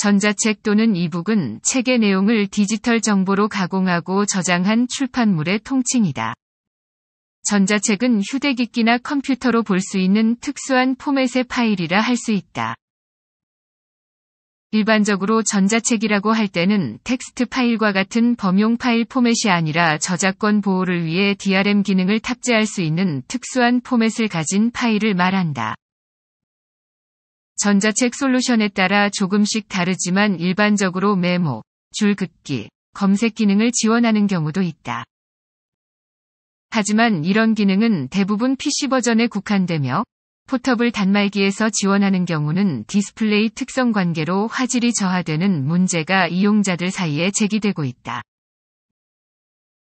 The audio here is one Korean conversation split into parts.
전자책 또는 이북은 책의 내용을 디지털 정보로 가공하고 저장한 출판물의 통칭이다. 전자책은 휴대기기나 컴퓨터로 볼 수 있는 특수한 포맷의 파일이라 할 수 있다. 일반적으로 전자책이라고 할 때는 텍스트 파일과 같은 범용 파일 포맷이 아니라 저작권 보호를 위해 DRM 기능을 탑재할 수 있는 특수한 포맷을 가진 파일을 말한다. 전자책 솔루션에 따라 조금씩 다르지만 일반적으로 메모, 줄 긋기, 검색 기능을 지원하는 경우도 있다. 하지만 이런 기능은 대부분 PC 버전에 국한되며 포터블 단말기에서 지원하는 경우는 디스플레이 특성 관계로 화질이 저하되는 문제가 이용자들 사이에 제기되고 있다.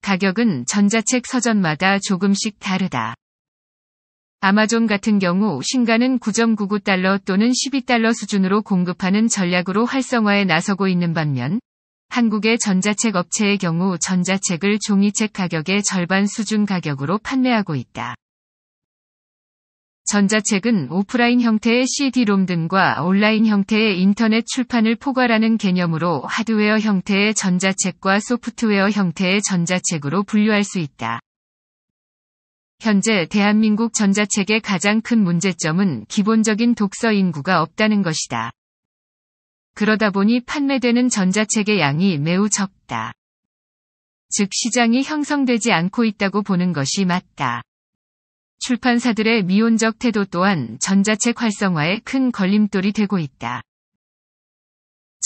가격은 전자책 서점마다 조금씩 다르다. 아마존 같은 경우 신가는 9.99달러 또는 12달러 수준으로 공급하는 전략으로 활성화에 나서고 있는 반면 한국의 전자책 업체의 경우 전자책을 종이책 가격의 절반 수준 가격으로 판매하고 있다. 전자책은 오프라인 형태의 CD-ROM 등과 온라인 형태의 인터넷 출판을 포괄하는 개념으로 하드웨어 형태의 전자책과 소프트웨어 형태의 전자책으로 분류할 수 있다. 현재 대한민국 전자책의 가장 큰 문제점은 기본적인 독서 인구가 없다는 것이다. 그러다 보니 판매되는 전자책의 양이 매우 적다. 즉 시장이 형성되지 않고 있다고 보는 것이 맞다. 출판사들의 미온적 태도 또한 전자책 활성화에 큰 걸림돌이 되고 있다.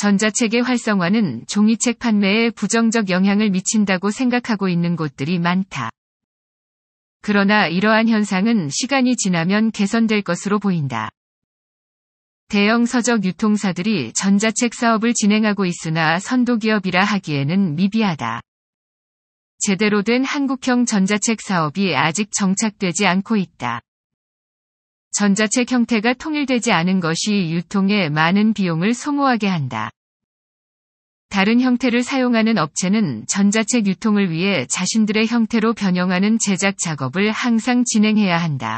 전자책의 활성화는 종이책 판매에 부정적 영향을 미친다고 생각하고 있는 곳들이 많다. 그러나 이러한 현상은 시간이 지나면 개선될 것으로 보인다. 대형 서적 유통사들이 전자책 사업을 진행하고 있으나 선도기업이라 하기에는 미비하다. 제대로 된 한국형 전자책 사업이 아직 정착되지 않고 있다. 전자책 형태가 통일되지 않은 것이 유통에 많은 비용을 소모하게 한다. 다른 형태를 사용하는 업체는 전자책 유통을 위해 자신들의 형태로 변형하는 제작 작업을 항상 진행해야 한다.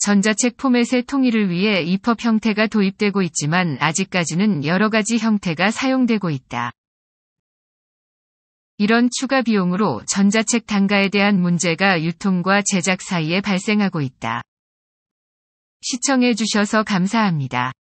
전자책 포맷의 통일을 위해 입법 형태가 도입되고 있지만 아직까지는 여러 가지 형태가 사용되고 있다. 이런 추가 비용으로 전자책 단가에 대한 문제가 유통과 제작 사이에 발생하고 있다. 시청해 주셔서 감사합니다.